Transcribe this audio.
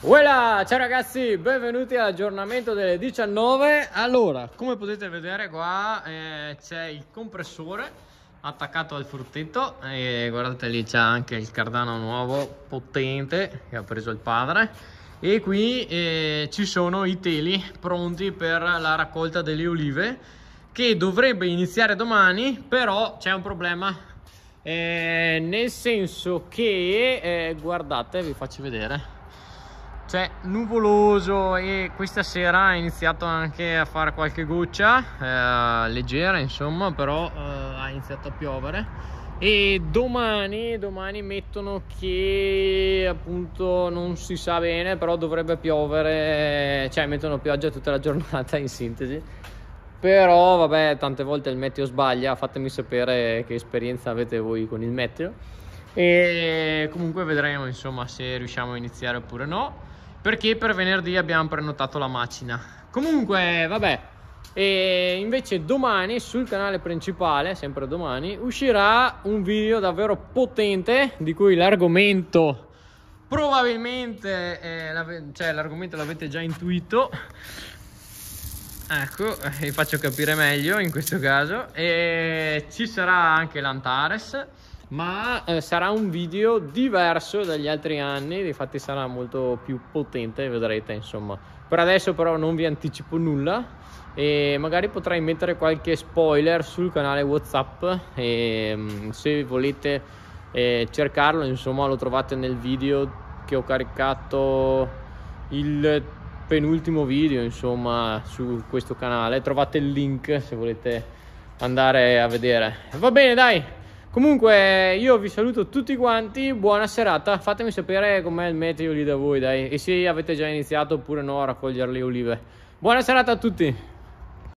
Voilà, ciao ragazzi, benvenuti all'aggiornamento delle 19 Allora, come potete vedere qua eh, c'è il compressore attaccato al fruttetto e guardate lì c'è anche il cardano nuovo potente che ha preso il padre e qui eh, ci sono i teli pronti per la raccolta delle olive che dovrebbe iniziare domani però c'è un problema eh, nel senso che eh, guardate vi faccio vedere c'è nuvoloso e questa sera ha iniziato anche a fare qualche goccia eh, leggera insomma però eh, ha iniziato a piovere e domani, domani mettono che appunto non si sa bene però dovrebbe piovere cioè mettono pioggia tutta la giornata in sintesi però vabbè tante volte il meteo sbaglia fatemi sapere che esperienza avete voi con il meteo e comunque vedremo insomma se riusciamo a iniziare oppure no perché per venerdì abbiamo prenotato la macina comunque vabbè e invece domani sul canale principale sempre domani uscirà un video davvero potente di cui l'argomento probabilmente eh, cioè, l'argomento l'avete già intuito ecco vi faccio capire meglio in questo caso e ci sarà anche l'Antares ma eh, sarà un video diverso dagli altri anni, infatti sarà molto più potente, vedrete insomma. Per adesso però non vi anticipo nulla e magari potrei mettere qualche spoiler sul canale Whatsapp e mm, se volete eh, cercarlo insomma lo trovate nel video che ho caricato il penultimo video insomma su questo canale trovate il link se volete andare a vedere va bene dai Comunque io vi saluto tutti quanti, buona serata, fatemi sapere com'è il meteo lì da voi dai e se avete già iniziato oppure no a raccogliere le olive. Buona serata a tutti!